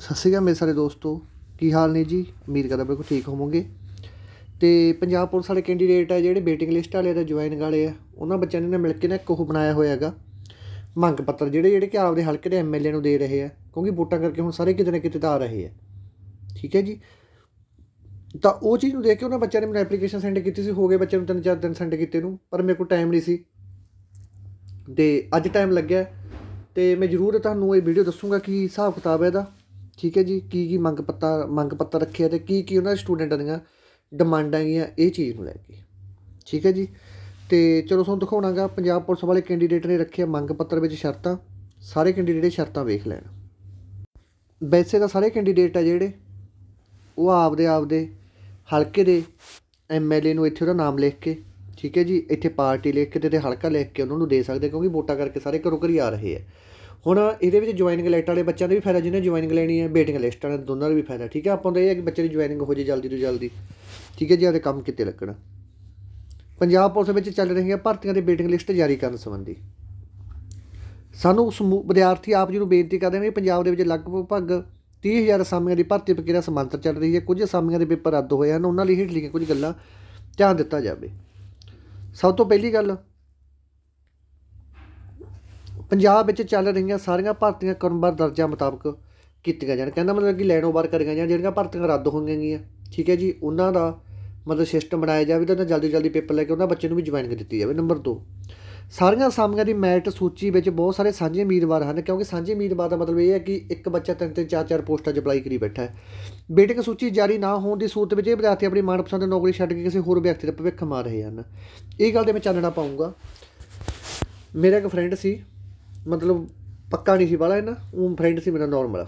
ਸਤਿ ਸ਼੍ਰੀ ਅਕਾਲ ਮੇਰੇ ਸਾਰੇ ਦੋਸਤੋ ਕੀ ਹਾਲ ਨੇ ਜੀ ਉਮੀਦ ਕਰਦਾ ਬਿਲਕੁਲ ਠੀਕ ਹੋਵੋਗੇ ਤੇ ਪੰਜਾਬ ਪੁਲਿਸ ਵਾਲੇ ਕੈਂਡੀਡੇਟ ਆ ਜਿਹੜੇ ਵੇਟਿੰਗ ਲਿਸਟ ਵਾਲੇ ਤੇ ਜੁਆਇਨ ਗਾਲੇ ਆ ਉਹਨਾਂ ਬੱਚਿਆਂ ਨੇ ਮਿਲ ਕੇ ਨਾ ਇੱਕ ਉਹ ਬਣਾਇਆ ਹੋਇਆ ਹੈਗਾ ਮੰਗ ਪੱਤਰ ਜਿਹੜੇ ਜਿਹੜੇ ਕਿ ਆਪਦੇ ਹਲਕੇ ਦੇ ਐਮਐਲਏ ਨੂੰ ਦੇ ਰਹੇ ਆ ਕਿਉਂਕਿ ਵੋਟਾਂ ਕਰਕੇ ਹੁਣ ਸਾਰੇ ਕਿਤੇ ਨਾ ਕਿਤੇ ਤਾਂ ਆ ਰਹੇ ਆ ਠੀਕ ਹੈ ਜੀ ਤਾਂ ਉਹ ਚੀਜ਼ ਨੂੰ ਦੇਖ ਕੇ ਉਹਨਾਂ ਬੱਚਿਆਂ ਨੇ ਮੈਨੂੰ ਐਪਲੀਕੇਸ਼ਨ ਸੈਂਡ ਕੀਤੀ ਸੀ ਹੋ ਗਏ ਬੱਚਿਆਂ ਨੂੰ ਤਿੰਨ ਚਾਰ ਦਿਨ ਸੈਂਡ ਕੀਤੇ ਨੂੰ ਪਰ ਮੇਰੇ ਕੋਲ ਟਾਈਮ ਨਹੀਂ ਸੀ ਤੇ ਅੱਜ ਟਾਈਮ ਲੱਗਿਆ ਤੇ ਮੈਂ ਜ਼ਰੂਰ ਤੁਹਾਨੂੰ ਇਹ ਵੀਡੀਓ ਦੱਸੂਗਾ ਕਿ ਹਿਸਾਬ ਕਿਤਾਬ ਹੈ ਦਾ ਠੀਕ ਹੈ ਜੀ ਕੀ ਕੀ ਮੰਗ ਪੱਤਾ ਮੰਗ ਪੱਤਾ ਰੱਖਿਆ ਤੇ ਕੀ ਕੀ ਉਹਨਾਂ ਸਟੂਡੈਂਟਾਂ ਦੀਆਂ ਡਿਮਾਂਡਾਂ ਆਈਆਂ ਇਹ ਚੀਜ਼ ਨੂੰ ਲੈ ਕੇ ਠੀਕ ਹੈ ਜੀ ਤੇ ਚਲੋ ਤੁਹਾਨੂੰ ਦਿਖਾਉਣਾਗਾ ਪੰਜਾਬ ਪੁਲਿਸ ਵਾਲੇ ਕੈਂਡੀਡੇਟ ਨੇ ਰੱਖਿਆ ਮੰਗ ਪੱਤਰ ਵਿੱਚ ਸ਼ਰਤਾਂ ਸਾਰੇ ਕੈਂਡੀਡੇਟ ਸ਼ਰਤਾਂ ਵੇਖ ਲੈਣ ਵੈਸੇ ਤਾਂ ਸਾਰੇ ਕੈਂਡੀਡੇਟ ਆ ਜਿਹੜੇ ਉਹ ਆਪਦੇ ਆਪਦੇ ਹਲਕੇ ਦੇ ਐਮਐਲਏ ਨੂੰ ਇੱਥੇ ਉਹਦਾ ਨਾਮ ਲਿਖ ਕੇ ਠੀਕ ਹੈ ਜੀ ਇੱਥੇ ਪਾਰਟੀ ਲਿਖ ਕੇ ਤੇ ਹਲਕਾ ਲਿਖ ਕੇ ਉਹਨਾਂ ਨੂੰ ਦੇ ਸਕਦੇ ਕਿਉਂਕਿ ਵੋਟਾਂ ਕਰਕੇ ਸਾਰੇ ਘਰੋਂ ਘਰੀ ਆ ਰਹੇ ਆ ਹੁਣ ਇਹਦੇ ਵਿੱਚ ਜੁਆਇਨਿੰਗ ਲਿਸਟ ਵਾਲੇ ਬੱਚਿਆਂ ਦਾ ਵੀ ਫਾਇਦਾ ਜਿਹਨੇ ਜੁਆਇਨਿੰਗ ਲੈਣੀ ਹੈ ਵੇਟਿੰਗ ਲਿਸਟ ਵਾਲੇ ਦੋਨਾਂ ਦਾ ਵੀ ਫਾਇਦਾ ਠੀਕ ਹੈ ਆਪਾਂ ਨੂੰ ਇਹ ਹੈ ਕਿ ਬੱਚੇ ਦੀ ਜੁਆਇਨਿੰਗ ਹੋ ਜੇ ਜਲਦੀ ਤੋਂ ਜਲਦੀ ਠੀਕ ਹੈ ਜੀ ਆਪਦੇ ਕੰਮ ਕਿਤੇ ਲੱਗਣਾ ਪੰਜਾਬ ਪੁਲਿਸ ਵਿੱਚ ਚੱਲ ਰਹੀਆਂ ਭਰਤੀਆਂ ਦੇ ਵੇਟਿੰਗ ਲਿਸਟ ਜਾਰੀ ਕਰਨ ਸੰਬੰਧੀ ਸਾਨੂੰ ਸਮੂਹ ਵਿਦਿਆਰਥੀ ਆਪ ਜੀ ਨੂੰ ਬੇਨਤੀ ਕਰਦੇ ਨੇ ਪੰਜਾਬ ਦੇ ਵਿੱਚ ਲਗਭਗ 30000 ਅਸਾਮੀਆਂ ਦੀ ਭਰਤੀ ਪ੍ਰਕਿਰਿਆ ਸਮਾਂਤਰ ਚੱਲ ਰਹੀ ਹੈ ਕੁਝ ਅਸਾਮੀਆਂ ਦੇ ਪੇਪਰ ਰੱਦ ਹੋਏ ਹਨ ਉਹਨਾਂ ਲਈ ਹੇਠ ਲਿਖੀਆਂ ਕੁਝ ਗੱਲਾਂ ਧਿਆਨ ਦਿੱਤਾ ਜਾਵੇ ਸਭ ਤੋਂ ਪਹਿਲੀ ਗੱਲ ਪੰਜਾਬ ਵਿੱਚ ਚੱਲ ਰਹੀਆਂ ਸਾਰੀਆਂ ਭਰਤੀਆਂ ਕਰਮਵਾਰ ਦਰਜਾ ਮੁਤਾਬਕ ਕੀਤੀਆਂ ਜਾਣ ਕਹਿੰਦਾ ਮਤਲਬ ਕਿ ਲੈਣੋ ਬਾਰ ਕਰੀਆਂ ਜਾਂ ਜਿਹੜੀਆਂ ਭਰਤੀਆਂ ਰੱਦ ਹੋਣਗੀਆਂ ਠੀਕ ਹੈ ਜੀ ਉਹਨਾਂ ਦਾ ਮਤਲਬ ਸਿਸਟਮ ਬਣਾਇਆ ਜਾਵੇ ਤਾਂ ਜਲਦੀ ਜਲਦੀ ਪੇਪਰ ਲੈ ਕੇ ਉਹਨਾਂ ਬੱਚੇ ਨੂੰ ਵੀ ਜੁਆਇਨਿੰਗ ਦਿੱਤੀ ਜਾਵੇ ਨੰਬਰ 2 ਸਾਰੀਆਂ ਸਾਮੀਆਂ ਦੀ ਮੈਰਿਟ ਸੂਚੀ ਵਿੱਚ ਬਹੁਤ ਸਾਰੇ ਸਾਂਝੇ ਉਮੀਦਵਾਰ ਹਨ ਕਿਉਂਕਿ ਸਾਂਝੇ ਉਮੀਦਵਾਰ ਦਾ ਮਤਲਬ ਇਹ ਹੈ ਕਿ ਇੱਕ ਬੱਚਾ ਤਿੰਨ ਤਿੰਨ ਚਾਰ ਚਾਰ ਪੋਸਟਾਂ 'ਚ ਅਪਲਾਈ ਕਰੀ ਬੈਠਾ ਹੈ ਬੇਟਿੰਗ ਸੂਚੀ ਜਾਰੀ ਨਾ ਹੋਣ ਦੀ ਸੂਰਤ ਵਿੱਚ ਇਹ ਵਿਦਿਆਰਥੀ ਆਪਣੀ ਮਨਪਸੰਦ ਨੌਕਰੀ ਛੱਡ ਕੇ ਕਿਸੇ ਹੋਰ ਵਿਅਕਤੀ ਦਾ ਭਵਿੱਖ ਮਾਰ ਰਹੇ ਹਨ ਇਹ ਗੱਲ ਤੇ ਮੈਂ ਚਾਨਣਾ ਪਾਉਂਗਾ ਮੇਰਾ ਇੱਕ ਫਰੈਂਡ ਸੀ ਮਤਲਬ ਪੱਕਾ ਨਹੀਂ ਸੀ ਵਾਲਾ ਇਹਨਾਂ ਉਹ ਫਰੈਂਡ ਸੀ ਮੇਰਾ ਨਾਰਮਲ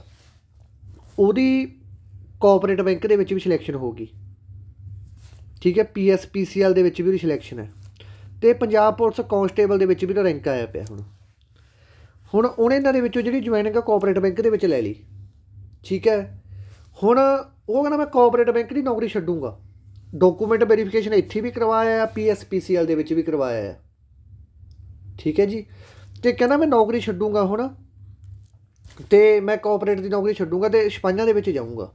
ਉਹਦੀ ਕੋਆਪਰੇਟਿਵ ਬੈਂਕ ਦੇ ਵਿੱਚ ਵੀ ਸਿਲੈਕਸ਼ਨ ਹੋ ਗਈ ਠੀਕ ਹੈ ਪੀਐਸਪੀਸੀਐਲ ਦੇ ਵਿੱਚ ਵੀ ਉਹਦੀ ਸਿਲੈਕਸ਼ਨ ਹੈ ਤੇ ਪੰਜਾਬ ਪੁਲਿਸ ਕਾਂਸਟੇਬਲ ਦੇ ਵਿੱਚ ਵੀ ਉਹਦਾ ਰੈਂਕ ਆਇਆ ਪਿਆ ਹੁਣ ਹੁਣ ਉਹਨੇ ਇਹਨਾਂ ਦੇ ਵਿੱਚੋਂ ਜਿਹੜੀ ਜੁਆਇਨਿੰਗ ਆ ਕੋਆਪਰੇਟਿਵ ਬੈਂਕ ਦੇ ਵਿੱਚ ਲੈ ਲਈ ਠੀਕ ਹੈ ਹੁਣ ਉਹ ਕਹਿੰਦਾ ਮੈਂ ਕੋਆਪਰੇਟਿਵ ਬੈਂਕ ਦੀ ਨੌਕਰੀ ਛੱਡੂੰਗਾ ਡਾਕੂਮੈਂਟ ਵੈਰੀਫਿਕੇਸ਼ਨ ਇੱਥੇ ਵੀ ਕਰਵਾਇਆ ਆ ਪੀਐਸਪੀਸੀਐਲ ਦੇ ਵਿੱਚ ਵੀ ਕਰਵਾਇਆ ਆ ਠੀਕ ਹੈ ਜੀ ਤੇ ਕਹਿੰਦਾ ਮੈਂ ਨੌਕਰੀ ਛੱਡੂਗਾ ਹੁਣ ਤੇ ਮੈਂ ਕਾਰਪੋਰੇਟ ਦੀ ਨੌਕਰੀ ਛੱਡੂਗਾ ਤੇ ਸਪਾਈਆਂ ਦੇ ਵਿੱਚ ਜਾਊਂਗਾ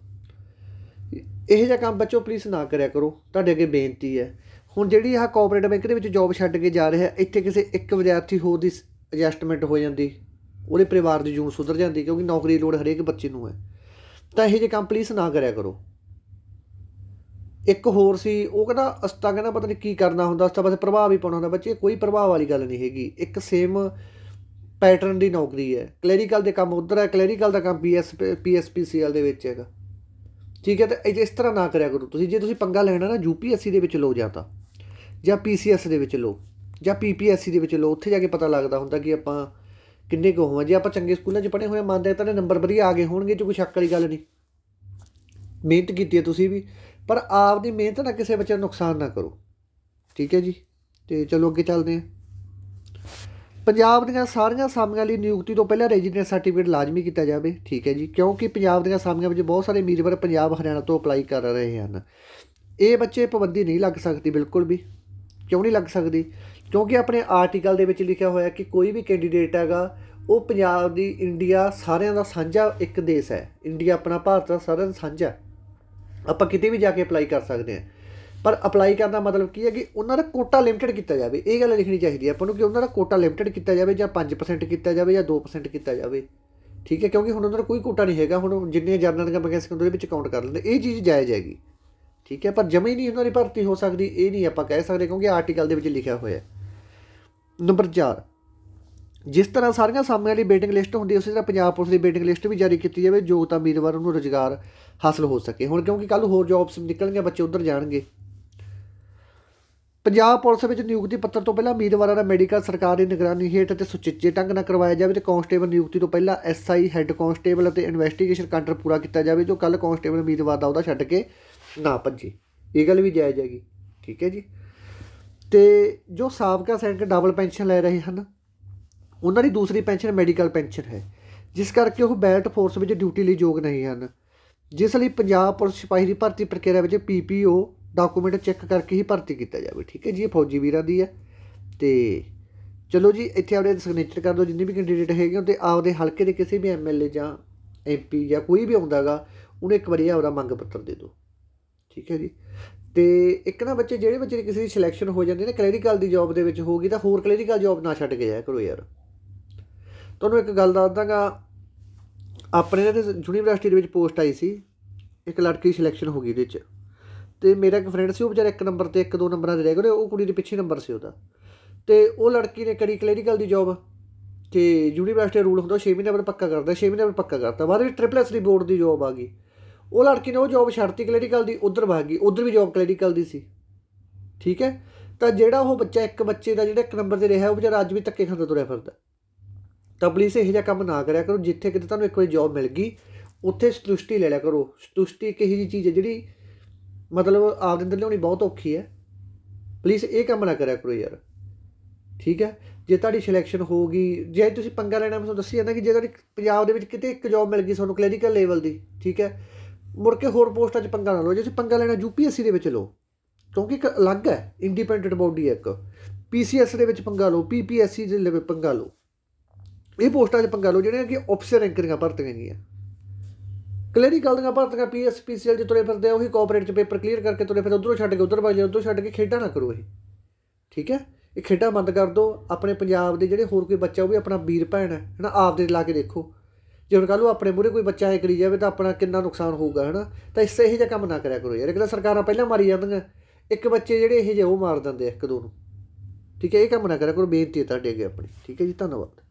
ਇਹ ਜਿਹਾ ਕੰਮ ਬੱਚੋ ਪਲੀਜ਼ ਨਾ ਕਰਿਆ ਕਰੋ ਤੁਹਾਡੇ ਅੱਗੇ ਬੇਨਤੀ ਹੈ ਹੁਣ ਜਿਹੜੀ ਆ ਕੋਆਪਰੇਟ ਬੈਂਕ ਦੇ ਵਿੱਚ ਜੌਬ ਛੱਡ ਕੇ ਜਾ ਰਿਹਾ ਇੱਥੇ ਕਿਸੇ ਇੱਕ ਵਿਦਿਆਰਥੀ ਹੋਰ ਦੀ ਐਡਜਸਟਮੈਂਟ ਹੋ ਜਾਂਦੀ ਉਹਦੇ ਪਰਿਵਾਰ ਦੀ ਜੂਨ ਸੁਧਰ ਜਾਂਦੀ ਕਿਉਂਕਿ ਨੌਕਰੀ ਲੋੜ ਹਰੇਕ ਬੱਚੇ ਨੂੰ ਹੈ ਤਾਂ ਇਹ ਜੇ ਕੰਮ ਪਲੀਜ਼ ਨਾ ਕਰਿਆ ਕਰੋ ਇੱਕ ਹੋਰ ਸੀ ਉਹ ਕਹਿੰਦਾ ਅਸਤਾ ਕਹਿੰਦਾ ਪਤਾ ਨਹੀਂ ਕੀ ਕਰਨਾ ਹੁੰਦਾ ਅਸਤਾ ਬਸ ਪ੍ਰਭਾਵ ਹੀ ਪਾਉਣਾ ਹੁੰਦਾ ਬੱਚੇ ਕੋਈ ਪ੍ਰਭਾਵ ਵਾਲੀ ਗੱਲ ਨਹੀਂ ਹੈਗੀ ਇੱਕ ਸੇਮ ਪੈਟਰਨ ਦੀ ਨੌਕਰੀ ਹੈ ਕਲੈਰੀਕਲ ਦੇ ਕੰਮ ਉਧਰ ਹੈ ਕਲੈਰੀਕਲ ਦਾ ਕੰਮ ਪੀਐਸ ਪੀਐਸਪੀਸੀਐਲ ਦੇ ਵਿੱਚ ਹੈਗਾ ਠੀਕ ਹੈ ਤੇ ਇਸ ਤਰ੍ਹਾਂ ਨਾ ਕਰਿਆ ਕਰੋ ਤੁਸੀਂ ਜੇ ਤੁਸੀਂ ਪੰਗਾ ਲੈਣਾ ਨਾ ਯੂਪੀਐਸਸੀ ਦੇ ਵਿੱਚ ਲੋ ਜਾ ਤਾਂ ਜਾਂ ਪੀਸੀਐਸ ਦੇ ਵਿੱਚ ਲੋ ਜਾਂ ਪੀਪੀਐਸਸੀ ਦੇ ਵਿੱਚ ਲੋ ਉੱਥੇ ਜਾ ਕੇ ਪਤਾ ਲੱਗਦਾ ਹੁੰਦਾ ਕਿ ਆਪਾਂ ਕਿੰਨੇ ਕੁ ਹੋਵਾਂ ਜੇ ਆਪਾਂ ਚੰਗੇ ਸਕੂਲਾਂ 'ਚ ਪੜ੍ਹੇ ਹੋਏ ਮੰਨਦੇ ਤਾਂ ਨੇ ਨੰਬਰ ਵਧੀਆ ਆ ਗਏ ਹੋਣਗੇ ਜੋ ਕੋਈ ਸ਼ੱਕ ਵਾਲੀ ਗੱਲ ਨਹੀਂ ਮਿਹਨਤ ਕੀਤੀ ਹੈ ਤੁਸੀਂ ਵੀ ਪਰ ਆਪ ਦੀ ਮਿਹਨਤ ਨਾਲ ਕਿਸੇ ਬੱਚੇ ਨੂੰ ਨੁਕਸਾਨ ਨਾ ਕਰੋ ਠੀਕ ਹੈ ਜੀ ਤੇ ਚਲੋ ਅੱਗੇ ਚੱਲਦੇ ਹਾਂ ਪੰਜਾਬ ਦੀਆਂ ਸਾਰੀਆਂ ਸਾਮੀਆਂ ਲਈ ਨਿਯੁਕਤੀ ਤੋਂ ਪਹਿਲਾਂ ਰੈਜ਼ੀਡੈਂਸ ਸਰਟੀਫਿਕੇਟ ਲਾਜ਼ਮੀ ਕੀਤਾ ਜਾਵੇ ਠੀਕ ਹੈ ਜੀ ਕਿਉਂਕਿ ਪੰਜਾਬ ਦੀਆਂ ਸਾਮੀਆਂ ਵਿੱਚ ਬਹੁਤ ਸਾਰੇ ਉਮੀਦਵਾਰ ਪੰਜਾਬ ਹਰਿਆਣਾ ਤੋਂ ਅਪਲਾਈ ਕਰ ਰਹੇ ਹਨ ਇਹ ਬੱਚੇ ਪਾਬੰਦੀ ਨਹੀਂ ਲੱਗ ਸਕਦੀ ਬਿਲਕੁਲ ਵੀ ਕਿਉਂ ਨਹੀਂ ਲੱਗ ਸਕਦੀ ਕਿਉਂਕਿ ਆਪਣੇ ਆਰਟੀਕਲ ਦੇ ਵਿੱਚ ਲਿਖਿਆ ਹੋਇਆ ਕਿ ਕੋਈ ਵੀ ਕੈਂਡੀਡੇਟ ਹੈਗਾ ਉਹ ਪੰਜਾਬ ਦੀ ਇੰਡੀਆ ਸਾਰਿਆਂ ਦਾ ਸਾਂਝਾ ਇੱਕ ਦੇਸ਼ ਹੈ ਇੰਡੀਆ ਆਪਣਾ ਭਾਰਤ ਦਾ ਸਾਰਿਆਂ ਦਾ ਸਾਂਝਾ ਆਪਾਂ ਕਿਤੇ ਵੀ ਜਾ ਕੇ ਅਪਲਾਈ ਕਰ ਸਕਦੇ ਹਾਂ ਪਰ ਅਪਲਾਈ ਕਰਨਾ ਮਤਲਬ ਕੀ ਹੈ ਕਿ ਉਹਨਾਂ ਦਾ ਕੋਟਾ ਲਿਮਟਿਡ ਕੀਤਾ ਜਾਵੇ ਇਹ ਗੱਲ ਲਿਖਣੀ ਚਾਹੀਦੀ ਹੈ ਆਪਾਂ ਨੂੰ ਕਿ ਉਹਨਾਂ ਦਾ ਕੋਟਾ ਲਿਮਟਿਡ ਕੀਤਾ ਜਾਵੇ ਜਾਂ 5% ਕੀਤਾ ਜਾਵੇ ਜਾਂ 2% ਕੀਤਾ ਜਾਵੇ ਠੀਕ ਹੈ ਕਿਉਂਕਿ ਹੁਣ ਉਹਨਾਂ ਦਾ ਕੋਈ ਕੋਟਾ ਨਹੀਂ ਹੈਗਾ ਹੁਣ ਜਿੰਨੀਆਂ ਜਰਨਲ ਦੀਆਂ ਵੈਕੈਂਸੀਆਂ ਉਹਦੇ ਵਿੱਚ ਕਾਊਂਟ ਕਰ ਲੈਂਦੇ ਇਹ ਚੀਜ਼ ਜਾਇਜ਼ ਹੈਗੀ ਠੀਕ ਹੈ ਪਰ ਜਮੇ ਨਹੀਂ ਉਹਨਾਂ ਦੀ ਭਰਤੀ ਹੋ ਸਕਦੀ ਇਹ ਨਹੀਂ ਆਪਾਂ ਕਹਿ ਸਕਦੇ ਕਿਉਂਕਿ ਆਰਟੀਕਲ ਦੇ ਵਿੱਚ ਲਿਖਿਆ ਹੋਇਆ ਹੈ ਨੰਬਰ 4 ਜਿਸ ਤਰ੍ਹਾਂ ਸਾਰੀਆਂ ਸਾਹਮਣੇ ਵਾਲੀ ਵੇਟਿੰਗ ਲਿਸਟ ਹੁੰਦੀ ਉਸੇ ਤਰ੍ਹਾਂ ਪੰਜਾਬ ਪੁਲਿਸ ਦੀ ਵੇਟਿੰਗ ਲਿਸਟ ਵੀ ਜਾਰੀ ਕੀਤੀ ਜਾਵੇ ਜੋ ਤਾਂ ਉਮੀਦਵਾਰ ਨੂੰ ਰੋਜ਼ਗਾਰ ਹਾਸਲ ਹੋ ਸਕੇ ਹੁਣ ਕਿਉਂਕਿ ਕੱਲ ਹੋਰ ਜੌਬਸ ਨਿਕਲਣਗੇ ਬੱਚੇ ਉਧਰ ਜਾਣਗੇ ਪੰਜਾਬ ਪੁਲਿਸ ਵਿੱਚ ਨਿਯੁਕਤੀ ਪੱਤਰ ਤੋਂ ਪਹਿਲਾਂ ਉਮੀਦਵਾਰਾਂ ਦਾ ਮੈਡੀਕਲ ਸਰਕਾਰੀ ਨਿਗਰਾਨੀ ਹੇਠ ਅਤੇ ਸੁਚੱਜੇ ਢੰਗ ਨਾਲ ਕਰਵਾਇਆ ਜਾਵੇ ਤੇ ਕਾਂਸਟੇਬਲ ਨਿਯੁਕਤੀ ਤੋਂ ਪਹਿਲਾਂ ਐਸਆਈ ਹੈੱਡ ਕਾਂਸਟੇਬਲ ਅਤੇ ਇਨਵੈਸਟੀਗੇਸ਼ਨ ਕਾਂਟਰ ਪੂਰਾ ਕੀਤਾ ਜਾਵੇ ਜੋ ਕੱਲ ਕਾਂਸਟੇਬਲ ਉਮੀਦਵਾਰ ਦਾ ਉਹਦਾ ਛੱਡ ਕੇ ਨਾ ਭੱਜੇ ਇਹ ਗੱਲ ਵੀ ਜਾਇਜ਼ ਹੈਗੀ ਠੀਕ ਹੈ ਜੀ ਤੇ ਜੋ ਸਾਬਕਾ ਸੈਨਿਕ ਡਬਲ ਪੈਨਸ਼ਨ ਲੈ ਰਹੇ ਹਨ ਉਹਨਾਂ ਦੀ ਦੂਸਰੀ ਪੈਨਸ਼ਨ ਮੈਡੀਕਲ ਪੈਨਸ਼ਨ ਹੈ ਜਿਸ ਕਰਕੇ ਉਹ ਬੈਲਟ ਫੋਰਸ ਵਿੱਚ ਡਿਊਟੀ ਲਈ ਯੋਗ ਨਹੀਂ ਹਨ ਜਿਸ ਲਈ ਪੰਜਾਬ ਪੁਲਿਸ ਸਿਪਾਹੀ ਦੀ ਭਰਤੀ ਪ੍ਰਕਿਰਿਆ ਵਿੱਚ ਪੀਪੀਓ ਡਾਕੂਮੈਂਟ ਚੈੱਕ ਕਰਕੇ ਹੀ ਭਰਤੀ ਕੀਤਾ ਜਾਵੇ ਠੀਕ ਹੈ ਜੀ ਇਹ ਫੌਜੀ ਵੀਰਾਂ ਦੀ ਹੈ ਤੇ ਚਲੋ ਜੀ ਇੱਥੇ ਆਪਣੇ ਸਿਗਨੇਚਰ ਕਰ ਦਿਓ ਜਿੰਨੇ ਵੀ ਕੈਂਡੀਡੇਟ ਹੈਗੇ ਤੇ ਆਪਦੇ ਹਲਕੇ ਦੇ ਕਿਸੇ ਵੀ ਐਮਐਲਏ ਜਾਂ ਐਮਪੀ ਜਾਂ ਕੋਈ ਵੀ ਆਉਂਦਾਗਾ ਉਹਨੇ ਇੱਕ ਵਾਰੀ ਆਪਦਾ ਮੰਗ ਪੱਤਰ ਦੇ ਦਿਓ ਠੀਕ ਹੈ ਜੀ ਤੇ ਇੱਕ ਨਾ ਬੱਚੇ ਜਿਹੜੇ ਬੱਚੇ ਦੀ ਕਿਸੇ ਦੀ ਸਿਲੈਕਸ਼ਨ ਹੋ ਜਾਂਦੀ ਨਾ ਕਲੈਰੀਕਲ ਦੀ ਜੌਬ ਦੇ ਵਿੱਚ ਹੋਗੀ ਤਾਂ ਹੋਰ ਕਲੈਰੀਕਲ ਜੌਬ ਨਾ ਛੱਡ ਕੇ ਜਾਇਆ ਕਰੋ ਯਾਰ ਤੁਹਾਨੂੰ ਇੱਕ ਗੱਲ ਦੱਸ ਦਾਂਗਾ ਆਪਣੇ ਦੇ ਯੂਨੀਵਰਸਿਟੀ ਦੇ ਵਿੱਚ ਪੋਸਟ ਆਈ ਸੀ ਇੱਕ ਲੜਕੀ ਸਿਲੈਕਸ਼ਨ ਹੋ ਗਈ ਇਹਦੇ ਵਿੱਚ ਤੇ ਮੇਰਾ ਇੱਕ ਫਰੈਂਡ ਸੀ ਉਹ ਵਿਚਾਰਾ ਇੱਕ ਨੰਬਰ ਤੇ ਇੱਕ ਦੋ ਨੰਬਰਾਂ ਦੇ ਰਹਿ ਗਏ ਉਹ ਕੁੜੀ ਦੇ ਪਿੱਛੇ ਨੰਬਰ ਸੀ ਉਹਦਾ ਤੇ ਉਹ ਲੜਕੀ ਨੇ ਕਰੀ ਕਲੈਰੀਕਲ ਦੀ ਜੌਬ ਤੇ ਯੂਨੀਵਰਸਿਟੀ ਰੂਲ ਹੁੰਦਾ 6 ਮਹੀਨੇ ਬਾਅਦ ਪੱਕਾ ਕਰਦਾ 6 ਮਹੀਨੇ ਬਾਅਦ ਪੱਕਾ ਕਰਦਾ ਬਾਅਦ ਵਿੱਚ ਟ੍ਰਿਪਲ ਐਸ ਦੀ ਬੋਰਡ ਦੀ ਜੌਬ ਆ ਗਈ ਉਹ ਲੜਕੀ ਨੇ ਉਹ ਜੌਬ ਛੱਡਤੀ ਕਲੈਰੀਕਲ ਦੀ ਉਧਰ ਭਾਗ ਗਈ ਉਧਰ ਵੀ ਜੌਬ ਕਲੈਰੀਕਲ ਦੀ ਸੀ ਠੀਕ ਹੈ ਤਾਂ ਜਿਹੜਾ ਉਹ ਬੱਚਾ ਇੱਕ ਬੱਚੇ ਦਾ ਜਿਹੜਾ ਇੱਕ ਨੰਬਰ ਤੇ ਰਿਹਾ ਉਹ ਵਿਚਾਰਾ ਅੱਜ ਵੀ ਤੱਕੇ ਖਾਂਦਾ ਤੁਰਿਆ ਫਿਰਦਾ ਤਾਂ ਪਲੀਜ਼ ਇਹ ਜਿਹਾ ਕੰਮ ਨਾ ਕਰਿਆ ਕਰੋ ਜਿੱਥੇ ਕਿਤੇ ਤੁਹਾਨੂੰ ਇੱਕ ਵਾਰੀ ਜੌਬ ਮਿਲ ਗਈ ਉੱਥੇ ਸਤੁਸ਼ਟੀ ਲੈ ਲਿਆ ਕਰੋ ਸਤੁਸ਼ਟੀ ਕਿਹੋ ਜੀ ਚੀਜ਼ ਹੈ ਜਿਹੜੀ ਮਤਲਬ ਆਪਦੇ ਅੰਦਰ ਲਿਆਉਣੀ ਬਹੁਤ ਔਖੀ ਹੈ ਪਲੀਜ਼ ਇਹ ਕੰਮ ਨਾ ਕਰਿਆ ਕਰੋ ਯਾਰ ਠੀਕ ਹੈ ਜੇ ਤੁਹਾਡੀ ਸਿਲੈਕਸ਼ਨ ਹੋ ਗਈ ਜੇ ਤੁਸੀਂ ਪੰਗਾ ਲੈਣਾ ਮੈਂ ਤੁਹਾਨੂੰ ਦੱਸੀ ਜਾਂਦਾ ਕਿ ਜੇ ਤੁਹਾਡੀ ਪੰਜਾਬ ਦੇ ਵਿੱਚ ਕਿਤੇ ਇੱਕ ਜੌਬ ਮਿਲ ਗਈ ਤੁਹਾਨੂੰ ਕਲੈਰੀਕਲ ਲੈਵਲ ਦੀ ਠੀਕ ਹੈ ਮੁੜ ਕੇ ਹੋਰ ਪੋਸਟਾਂ 'ਚ ਪੰਗਾ ਨਾ ਲਓ ਜੇ ਤੁਸੀਂ ਪੰਗਾ ਲੈਣਾ ਯੂਪੀਐਸਸੀ ਦੇ ਵਿੱਚ ਲਓ ਕਿਉਂਕਿ ਇੱਕ ਅਲੱਗ ਹੈ ਇੰਡੀਪੈਂਡੈਂਟ ਬਾਡੀ ਹੈ ਇੱਕ ਪੀਸੀਐਸ ਦੇ ਵਿੱਚ ਪੰਗਾ ਲਓ ਪੀਪੀਐਸਸੀ ਦੇ ਵਿੱਚ ਪੰਗਾ ਲਓ ਇਹ ਪੋਸਟਾਂ 'ਚ ਪੰਗਾ ਲਓ ਜਿਹੜੀਆਂ ਕਿ ਆਫਸਰ ਰੈਂਕਿੰਗਾਂ ਭਰਤੀਆਂ ਗਈਆਂ ਕਲੈਰੀਕਲ ਦੀਆਂ ਭਰਤੀਆਂ ਪੀਐਸਪੀਸੀਐਲ ਜੇ ਤੁਰੇ ਫਿਰਦੇ ਆ ਉਹੀ ਕੋਆਪਰੇਟ 'ਚ ਪੇਪਰ ਕਲੀਅਰ ਕਰਕੇ ਤੁਰੇ ਫਿਰਦੇ ਉਧਰੋਂ ਛੱਡ ਕੇ ਉਧਰ ਭੱਜ ਜਾ ਉਧਰੋਂ ਛੱਡ ਕੇ ਖੇਡਾਂ ਨਾ ਕਰੋ ਇਹ ਠੀਕ ਹੈ ਇਹ ਖੇਡਾਂ ਬੰਦ ਕਰ ਦਿਓ ਆਪਣੇ ਪੰਜਾਬ ਦੇ ਜਿਹੜੇ ਹੋਰ ਕੋਈ ਬੱਚਾ ਉਹ ਵੀ ਆਪਣਾ ਵੀਰ ਭੈਣ ਹੈ ਹਨਾ ਆਪ ਦੇ ਲਾ ਕੇ ਦੇਖੋ ਜੇ ਹੁਣ ਕੱਲ੍ਹ ਆਪਣੇ ਮੂਰੇ ਕੋਈ ਬੱਚਾ ਐ ਕਰੀ ਜਾਵੇ ਤਾਂ ਆਪਣਾ ਕਿੰਨਾ ਨੁਕਸਾਨ ਹੋਊਗਾ ਹਨਾ ਤਾਂ ਇਸੇ ਇਹੋ ਜਿਹਾ ਕੰਮ ਨਾ ਕਰਿਆ ਕਰੋ ਯਾਰ ਇੱਕ ਤਾਂ ਸਰਕਾਰਾਂ ਪਹਿਲਾਂ ਮਾਰੀ ਜਾਂਦੀਆਂ ਇੱਕ ਬੱਚੇ ਜਿਹੜੇ ਇਹ ਜਿਹਾ ਉਹ ਮਾਰ ਦਿੰਦੇ ਇੱਕ ਦੋ ਨੂੰ ਠੀਕ ਹੈ ਇਹ ਕੰਮ ਨਾ ਕਰਿਆ ਕਰੋ ਬੇਨਤੀ ਹੈ ਤੁਹਾਡੇ ਅੱਗੇ ਆਪਣੀ ਠੀਕ ਹੈ ਜੀ ਧੰਨਵਾਦ